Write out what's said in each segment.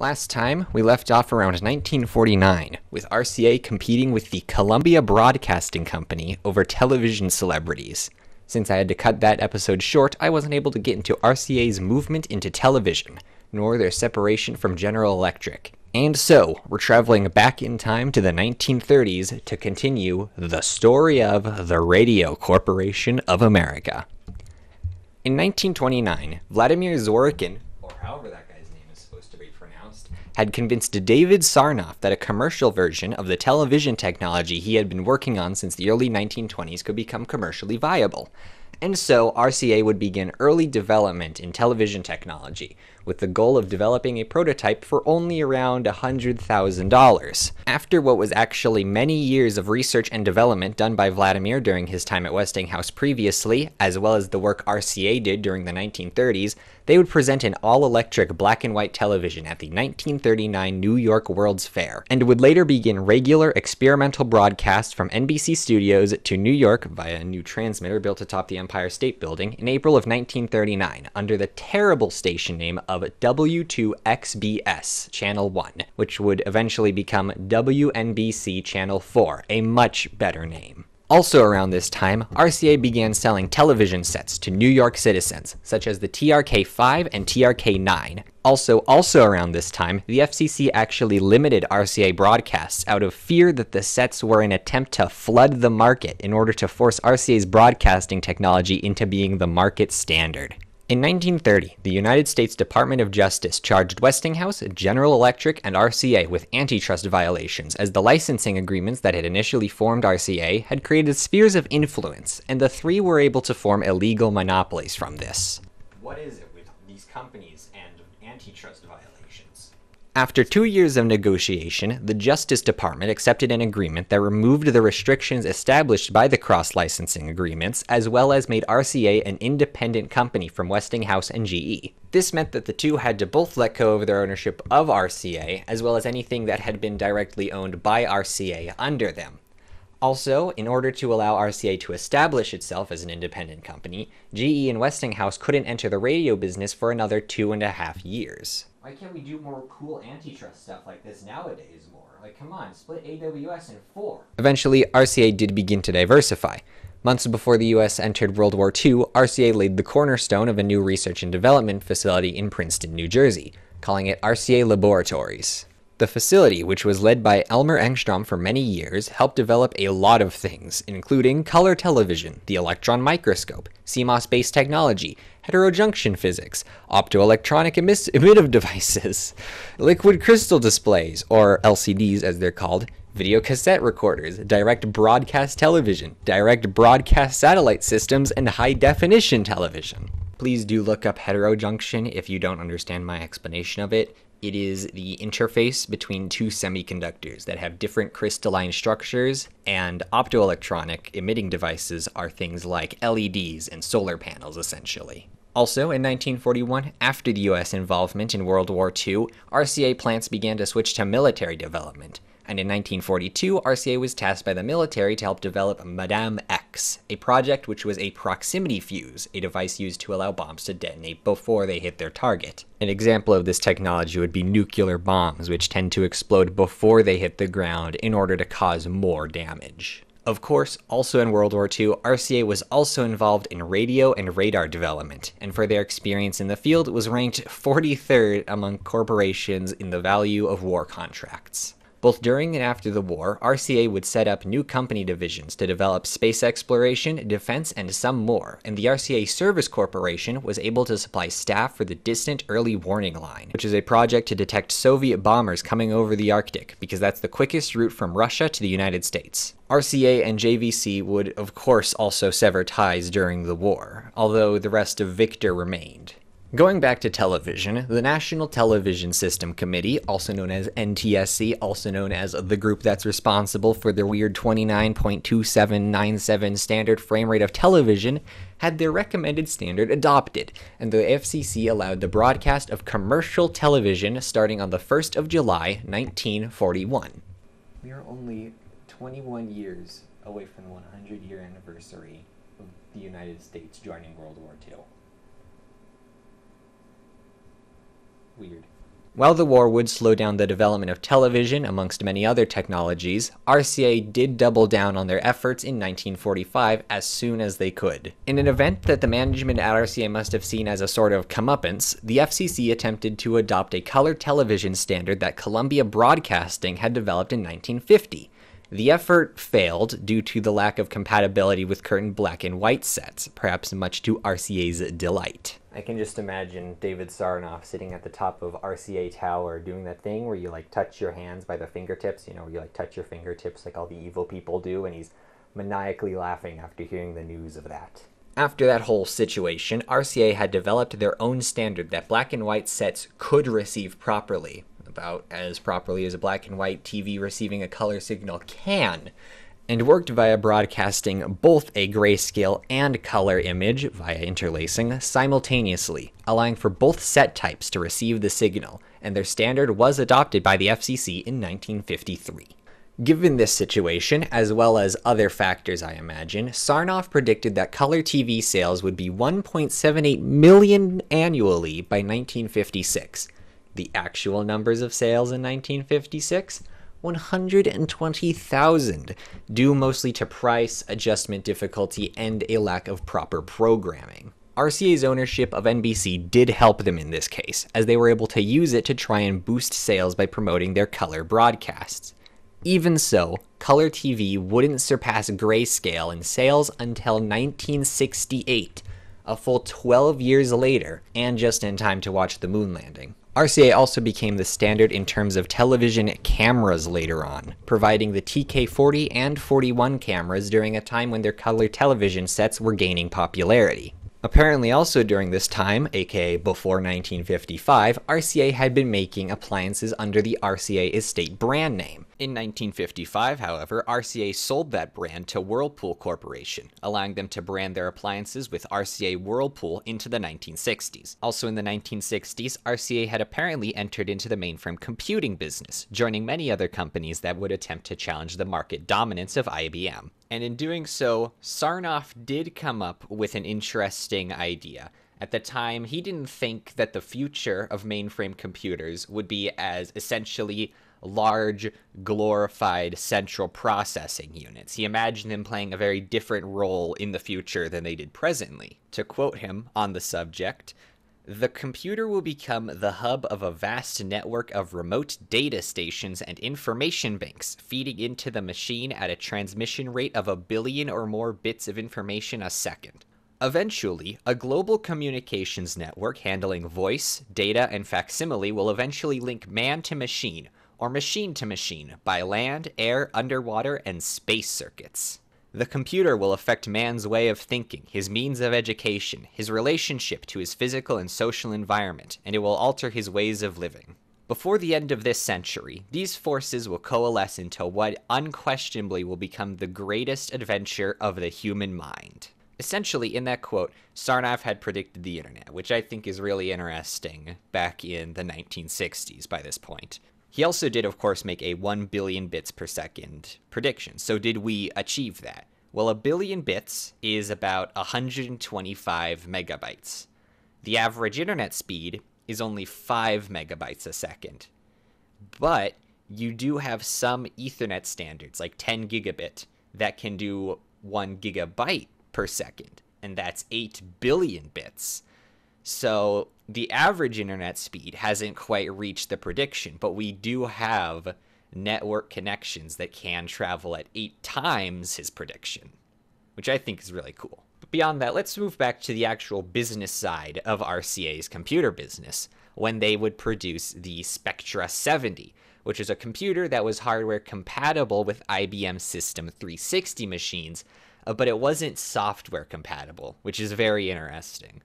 Last time, we left off around 1949, with RCA competing with the Columbia Broadcasting Company over television celebrities. Since I had to cut that episode short, I wasn't able to get into RCA's movement into television, nor their separation from General Electric. And so, we're traveling back in time to the 1930s to continue the story of the Radio Corporation of America. In 1929, Vladimir Zorikin, or however that had convinced David Sarnoff that a commercial version of the television technology he had been working on since the early 1920s could become commercially viable. And so RCA would begin early development in television technology, with the goal of developing a prototype for only around $100,000. After what was actually many years of research and development done by Vladimir during his time at Westinghouse previously, as well as the work RCA did during the 1930s, they would present an all electric black and white television at the 1939 New York World's Fair, and would later begin regular experimental broadcasts from NBC studios to New York via a new transmitter built atop the Empire State Building in April of 1939 under the terrible station name of of W2XBS Channel 1, which would eventually become WNBC Channel 4, a much better name. Also around this time, RCA began selling television sets to New York citizens, such as the TRK-5 and TRK-9. Also, also around this time, the FCC actually limited RCA broadcasts out of fear that the sets were an attempt to flood the market in order to force RCA's broadcasting technology into being the market standard. In 1930, the United States Department of Justice charged Westinghouse, General Electric, and RCA with antitrust violations as the licensing agreements that had initially formed RCA had created spheres of influence, and the three were able to form illegal monopolies from this. What is it with these companies and antitrust? After two years of negotiation, the Justice Department accepted an agreement that removed the restrictions established by the cross licensing agreements, as well as made RCA an independent company from Westinghouse and GE. This meant that the two had to both let go of their ownership of RCA, as well as anything that had been directly owned by RCA under them. Also, in order to allow RCA to establish itself as an independent company, GE and Westinghouse couldn't enter the radio business for another two and a half years. Why can't we do more cool antitrust stuff like this nowadays more? Like, come on, split AWS in four. Eventually, RCA did begin to diversify. Months before the US entered World War II, RCA laid the cornerstone of a new research and development facility in Princeton, New Jersey, calling it RCA Laboratories. The facility, which was led by Elmer Engstrom for many years, helped develop a lot of things, including color television, the electron microscope, CMOS based technology, heterojunction physics, optoelectronic emiss- emissive devices, liquid crystal displays, or LCDs as they're called, video cassette recorders, direct broadcast television, direct broadcast satellite systems, and high definition television. Please do look up heterojunction if you don't understand my explanation of it. It is the interface between two semiconductors that have different crystalline structures, and optoelectronic emitting devices are things like LEDs and solar panels, essentially. Also, in 1941, after the US involvement in World War II, RCA plants began to switch to military development, and in 1942, RCA was tasked by the military to help develop Madame X, a project which was a proximity fuse, a device used to allow bombs to detonate before they hit their target. An example of this technology would be nuclear bombs, which tend to explode before they hit the ground in order to cause more damage. Of course, also in World War II, RCA was also involved in radio and radar development, and for their experience in the field was ranked 43rd among corporations in the value of war contracts. Both during and after the war, RCA would set up new company divisions to develop space exploration, defense, and some more, and the RCA Service Corporation was able to supply staff for the Distant Early Warning Line, which is a project to detect Soviet bombers coming over the Arctic, because that's the quickest route from Russia to the United States. RCA and JVC would, of course, also sever ties during the war, although the rest of Victor remained. Going back to television, the National Television System Committee, also known as NTSC, also known as the group that's responsible for the weird 29.2797 standard frame rate of television, had their recommended standard adopted, and the FCC allowed the broadcast of commercial television starting on the 1st of July, 1941. We are only 21 years away from the 100 year anniversary of the United States joining World War II. Weird. While the war would slow down the development of television, amongst many other technologies, RCA did double down on their efforts in 1945 as soon as they could. In an event that the management at RCA must have seen as a sort of comeuppance, the FCC attempted to adopt a color television standard that Columbia Broadcasting had developed in 1950. The effort failed due to the lack of compatibility with current black and white sets, perhaps much to RCA's delight. I can just imagine David Sarnoff sitting at the top of RCA Tower doing that thing where you like touch your hands by the fingertips, you know, you like touch your fingertips like all the evil people do, and he's maniacally laughing after hearing the news of that. After that whole situation, RCA had developed their own standard that black and white sets could receive properly, about as properly as a black and white TV receiving a color signal can and worked via broadcasting both a grayscale and color image via interlacing simultaneously, allowing for both set types to receive the signal, and their standard was adopted by the FCC in 1953. Given this situation, as well as other factors I imagine, Sarnoff predicted that color TV sales would be 1.78 million annually by 1956. The actual numbers of sales in 1956? 120,000, due mostly to price, adjustment difficulty, and a lack of proper programming. RCA's ownership of NBC did help them in this case, as they were able to use it to try and boost sales by promoting their color broadcasts. Even so, color TV wouldn't surpass grayscale in sales until 1968, a full 12 years later, and just in time to watch the moon landing. RCA also became the standard in terms of television cameras later on, providing the TK40 and 41 cameras during a time when their color television sets were gaining popularity. Apparently, also during this time, aka before 1955, RCA had been making appliances under the RCA estate brand name. In 1955, however, RCA sold that brand to Whirlpool Corporation, allowing them to brand their appliances with RCA Whirlpool into the 1960s. Also in the 1960s, RCA had apparently entered into the mainframe computing business, joining many other companies that would attempt to challenge the market dominance of IBM. And in doing so, Sarnoff did come up with an interesting idea. At the time, he didn't think that the future of mainframe computers would be as essentially large, glorified central processing units. He imagined them playing a very different role in the future than they did presently. To quote him on the subject, the computer will become the hub of a vast network of remote data stations and information banks, feeding into the machine at a transmission rate of a billion or more bits of information a second. Eventually, a global communications network handling voice, data, and facsimile will eventually link man to machine, or machine to machine, by land, air, underwater, and space circuits. The computer will affect man's way of thinking, his means of education, his relationship to his physical and social environment, and it will alter his ways of living. Before the end of this century, these forces will coalesce into what unquestionably will become the greatest adventure of the human mind. Essentially, in that quote, Sarnoff had predicted the internet, which I think is really interesting back in the 1960s by this point. He also did, of course, make a 1 billion bits per second prediction. So, did we achieve that? Well, a billion bits is about 125 megabytes. The average internet speed is only 5 megabytes a second. But you do have some Ethernet standards, like 10 gigabit, that can do 1 gigabyte per second, and that's 8 billion bits. So the average internet speed hasn't quite reached the prediction, but we do have network connections that can travel at eight times his prediction, which I think is really cool. But beyond that, let's move back to the actual business side of RCA's computer business when they would produce the Spectra 70, which is a computer that was hardware compatible with IBM System 360 machines, uh, but it wasn't software compatible, which is very interesting.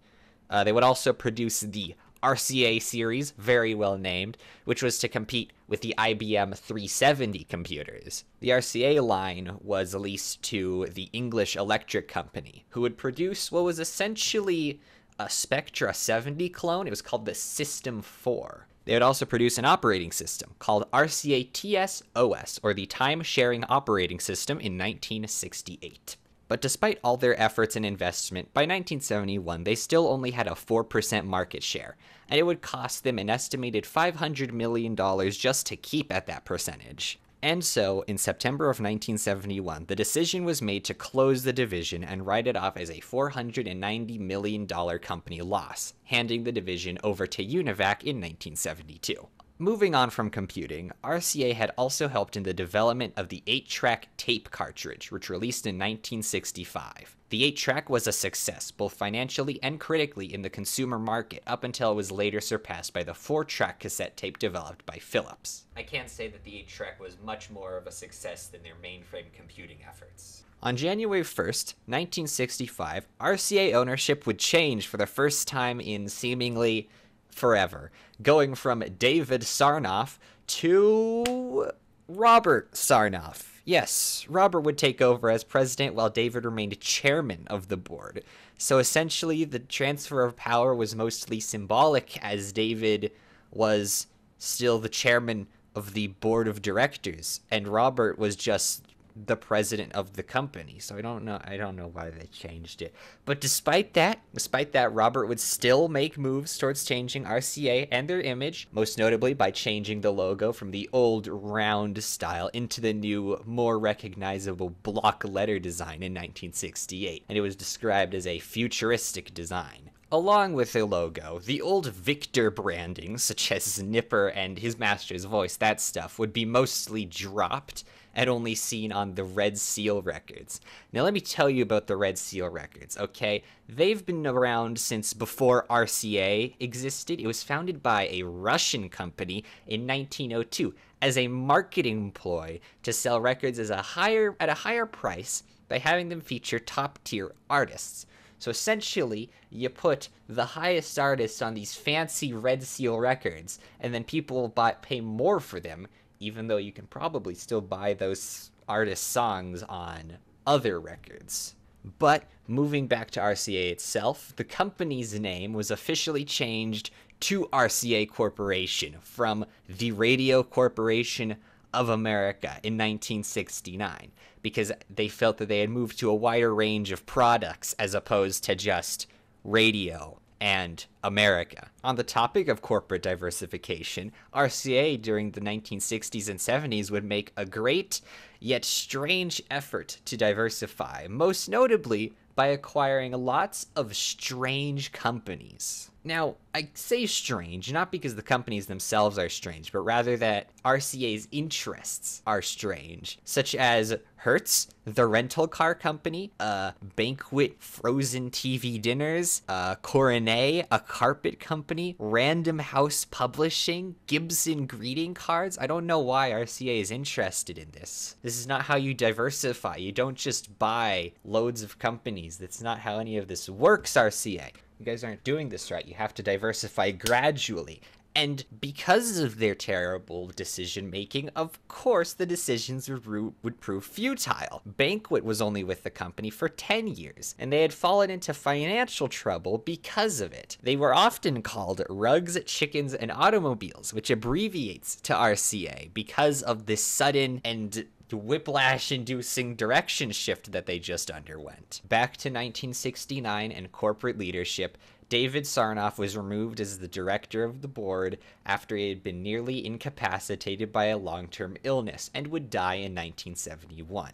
Uh, they would also produce the RCA series, very well named, which was to compete with the IBM 370 computers. The RCA line was leased to the English Electric Company, who would produce what was essentially a Spectra 70 clone. It was called the System 4. They would also produce an operating system called RCA TSOs, or the Time Sharing Operating System, in 1968. But despite all their efforts and investment, by 1971 they still only had a 4% market share, and it would cost them an estimated $500 million just to keep at that percentage. And so, in September of 1971, the decision was made to close the division and write it off as a $490 million company loss, handing the division over to UNIVAC in 1972. Moving on from computing, RCA had also helped in the development of the 8 track tape cartridge, which released in 1965. The 8 track was a success, both financially and critically, in the consumer market, up until it was later surpassed by the 4 track cassette tape developed by Philips. I can not say that the 8 track was much more of a success than their mainframe computing efforts. On January 1st, 1965, RCA ownership would change for the first time in seemingly forever, going from David Sarnoff to Robert Sarnoff. Yes, Robert would take over as president while David remained chairman of the board. So essentially, the transfer of power was mostly symbolic as David was still the chairman of the board of directors, and Robert was just the president of the company. So I don't know I don't know why they changed it. But despite that, despite that Robert would still make moves towards changing RCA and their image, most notably by changing the logo from the old round style into the new more recognizable block letter design in 1968, and it was described as a futuristic design. Along with the logo, the old Victor branding, such as Nipper and his master's voice, that stuff, would be mostly dropped and only seen on the Red Seal records. Now, let me tell you about the Red Seal records, okay? They've been around since before RCA existed. It was founded by a Russian company in 1902 as a marketing ploy to sell records as a higher, at a higher price by having them feature top tier artists. So essentially, you put the highest artists on these fancy Red Seal records, and then people buy, pay more for them even though you can probably still buy those artists' songs on other records. But moving back to RCA itself, the company's name was officially changed to RCA Corporation from the Radio Corporation of America in 1969 because they felt that they had moved to a wider range of products as opposed to just radio and America. On the topic of corporate diversification, RCA during the 1960s and 70s would make a great yet strange effort to diversify, most notably by acquiring lots of strange companies. Now, I say strange, not because the companies themselves are strange, but rather that RCA's interests are strange, such as Hertz, the rental car company, uh, Banquet Frozen TV Dinners, uh, Coronet, a carpet company, Random House Publishing, Gibson Greeting Cards. I don't know why RCA is interested in this. This is not how you diversify. You don't just buy loads of companies. That's not how any of this works, RCA you guys aren't doing this right. You have to diversify gradually. And because of their terrible decision making, of course the decisions would, prove futile. Banquet was only with the company for 10 years, and they had fallen into financial trouble because of it. They were often called rugs, chickens, and automobiles, which abbreviates to RCA because of this sudden and whiplash inducing direction shift that they just underwent. Back to 1969 and corporate leadership, David Sarnoff was removed as the director of the board after he had been nearly incapacitated by a long term illness and would die in 1971.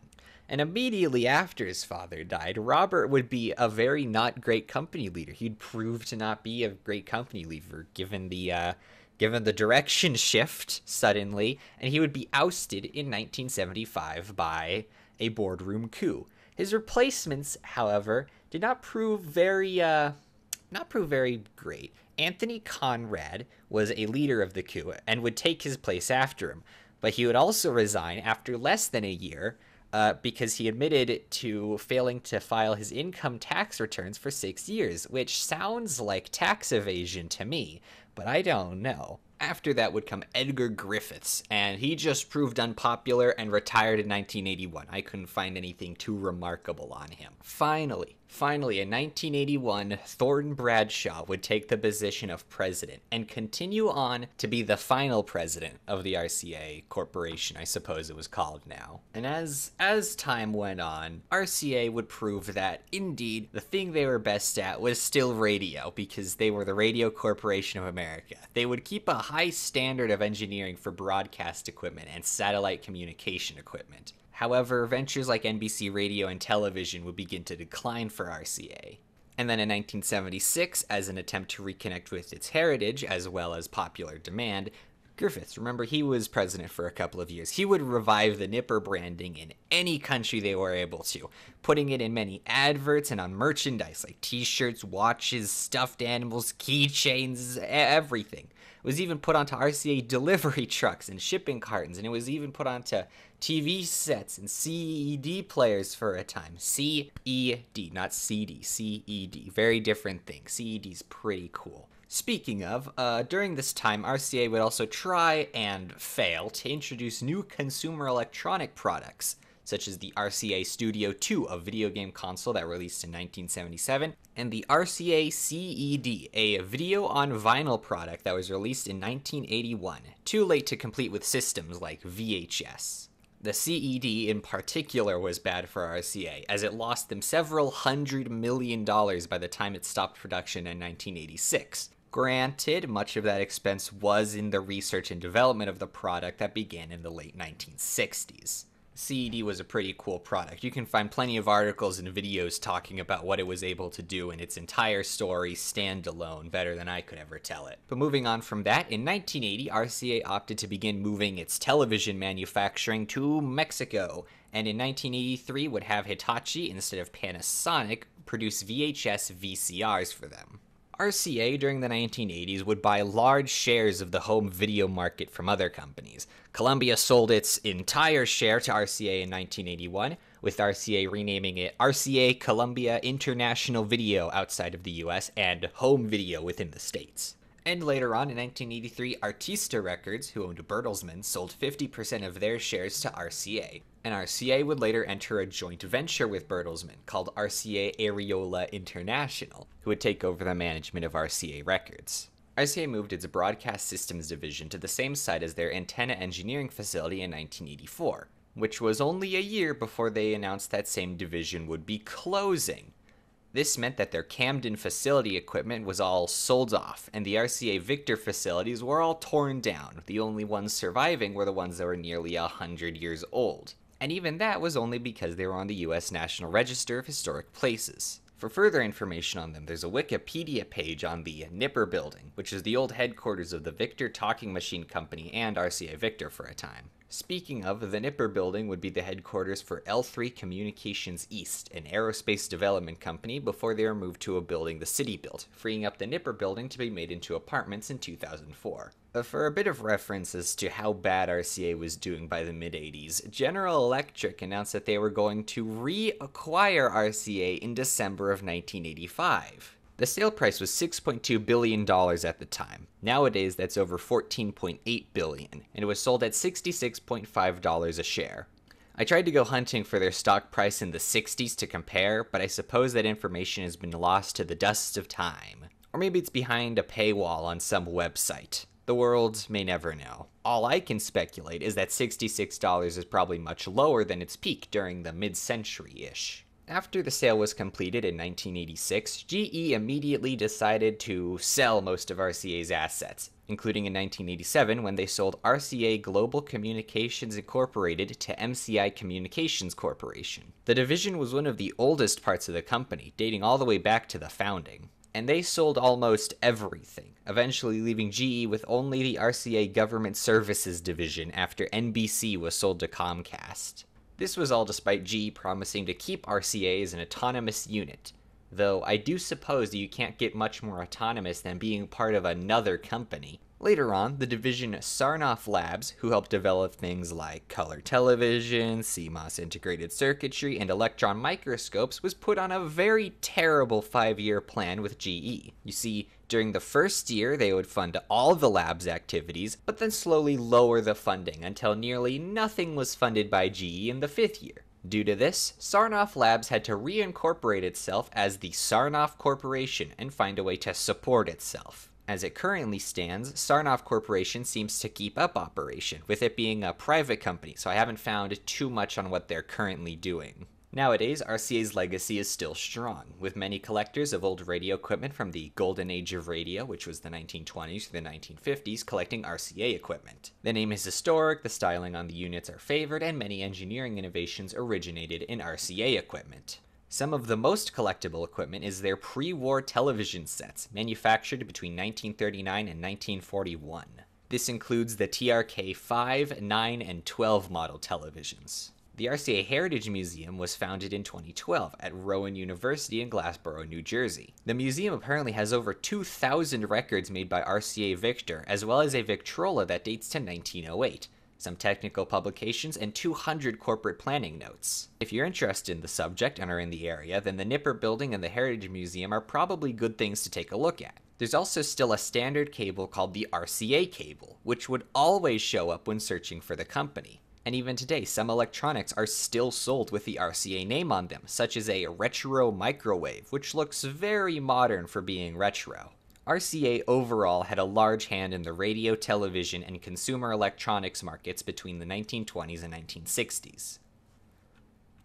And immediately after his father died, Robert would be a very not great company leader. He'd prove to not be a great company leader given the uh, given the direction shift suddenly, and he would be ousted in 1975 by a boardroom coup. His replacements, however, did not prove very uh, not prove very great. Anthony Conrad was a leader of the coup and would take his place after him, but he would also resign after less than a year uh, because he admitted to failing to file his income tax returns for six years, which sounds like tax evasion to me but I don't know. After that would come Edgar Griffiths, and he just proved unpopular and retired in 1981. I couldn't find anything too remarkable on him. Finally, finally, in 1981, Thornton Bradshaw would take the position of president and continue on to be the final president of the RCA Corporation, I suppose it was called now. And as as time went on, RCA would prove that indeed the thing they were best at was still radio because they were the Radio Corporation of America America. They would keep a high standard of engineering for broadcast equipment and satellite communication equipment. However, ventures like NBC Radio and television would begin to decline for RCA. And then in 1976, as an attempt to reconnect with its heritage as well as popular demand, Griffiths. Remember, he was president for a couple of years. He would revive the Nipper branding in any country they were able to, putting it in many adverts and on merchandise like t shirts, watches, stuffed animals, keychains, everything. It was even put onto RCA delivery trucks and shipping cartons, and it was even put onto TV sets and CED players for a time. CED, not CD, CED. Very different thing. CED's pretty cool. Speaking of, uh, during this time, RCA would also try and fail to introduce new consumer electronic products, such as the RCA Studio 2, a video game console that released in 1977, and the RCA CED, a video on vinyl product that was released in 1981, too late to complete with systems like VHS. The CED in particular was bad for RCA, as it lost them several hundred million dollars by the time it stopped production in 1986. Granted, much of that expense was in the research and development of the product that began in the late 1960s. CED was a pretty cool product. You can find plenty of articles and videos talking about what it was able to do in its entire story standalone, better than I could ever tell it. But moving on from that, in 1980, RCA opted to begin moving its television manufacturing to Mexico, and in 1983 would have Hitachi, instead of Panasonic, produce VHS VCRs for them. RCA during the 1980s would buy large shares of the home video market from other companies. Columbia sold its entire share to RCA in 1981, with RCA renaming it RCA Columbia International Video outside of the US and Home Video within the States. And later on in 1983, Artista Records, who owned Bertelsmann, sold 50% of their shares to RCA and RCA would later enter a joint venture with Bertelsmann called RCA Areola International, who would take over the management of RCA Records. RCA moved its broadcast systems division to the same site as their antenna engineering facility in 1984, which was only a year before they announced that same division would be closing. This meant that their Camden facility equipment was all sold off, and the RCA Victor facilities were all torn down. The only ones surviving were the ones that were nearly 100 years old and even that was only because they were on the US National Register of Historic Places. For further information on them, there's a Wikipedia page on the Nipper Building, which is the old headquarters of the Victor Talking Machine Company and RCA Victor for a time. Speaking of, the Nipper building would be the headquarters for L3 Communications East, an aerospace development company, before they were moved to a building the city built, freeing up the Nipper building to be made into apartments in 2004. Uh, for a bit of reference as to how bad RCA was doing by the mid 80s, General Electric announced that they were going to reacquire RCA in December of 1985. The sale price was $6.2 billion at the time. Nowadays, that's over $14.8 billion, and it was sold at $66.5 a share. I tried to go hunting for their stock price in the 60s to compare, but I suppose that information has been lost to the dust of time. Or maybe it's behind a paywall on some website. The world may never know. All I can speculate is that $66 is probably much lower than its peak during the mid century ish. After the sale was completed in 1986, GE immediately decided to sell most of RCA's assets, including in 1987 when they sold RCA Global Communications Incorporated to MCI Communications Corporation. The division was one of the oldest parts of the company, dating all the way back to the founding and they sold almost everything, eventually leaving GE with only the RCA Government Services division after NBC was sold to Comcast. This was all despite G promising to keep RCA as an autonomous unit, though I do suppose that you can't get much more autonomous than being part of another company. Later on, the division Sarnoff Labs, who helped develop things like color television, CMOS integrated circuitry, and electron microscopes, was put on a very terrible five year plan with GE. You see, during the first year, they would fund all the lab's activities, but then slowly lower the funding until nearly nothing was funded by GE in the fifth year. Due to this, Sarnoff Labs had to reincorporate itself as the Sarnoff Corporation and find a way to support itself. As it currently stands, Sarnoff Corporation seems to keep up operation, with it being a private company, so I haven't found too much on what they're currently doing. Nowadays, RCA's legacy is still strong, with many collectors of old radio equipment from the golden age of radio, which was the 1920s to the 1950s, collecting RCA equipment. The name is historic, the styling on the units are favored, and many engineering innovations originated in RCA equipment. Some of the most collectible equipment is their pre war television sets, manufactured between 1939 and 1941. This includes the TRK 5, 9, and 12 model televisions. The RCA Heritage Museum was founded in 2012 at Rowan University in Glassboro, New Jersey. The museum apparently has over 2,000 records made by RCA Victor, as well as a Victrola that dates to 1908 some technical publications, and 200 corporate planning notes. If you're interested in the subject and are in the area, then the Nipper Building and the Heritage Museum are probably good things to take a look at. There's also still a standard cable called the RCA cable, which would always show up when searching for the company. And even today, some electronics are still sold with the RCA name on them, such as a retro microwave, which looks very modern for being retro. RCA overall had a large hand in the radio, television, and consumer electronics markets between the 1920s and 1960s.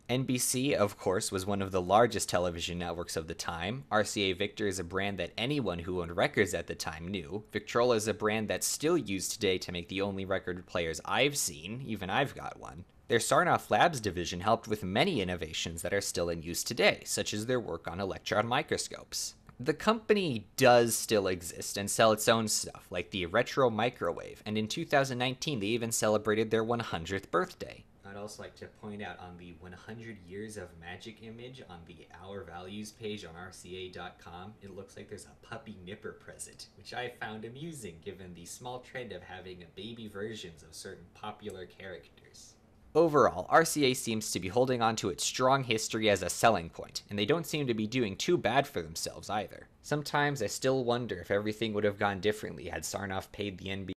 NBC, of course, was one of the largest television networks of the time. RCA Victor is a brand that anyone who owned records at the time knew. Victrola is a brand that's still used today to make the only record players I've seen, even I've got one. Their Sarnoff Labs division helped with many innovations that are still in use today, such as their work on electron microscopes. The company does still exist and sell its own stuff, like the retro microwave, and in 2019 they even celebrated their 100th birthday. I'd also like to point out on the 100 Years of Magic image on the Our Values page on RCA.com, it looks like there's a puppy nipper present, which I found amusing given the small trend of having baby versions of certain popular characters. Overall, RCA seems to be holding on to its strong history as a selling point, and they don't seem to be doing too bad for themselves either. Sometimes I still wonder if everything would have gone differently had Sarnoff paid the NBA.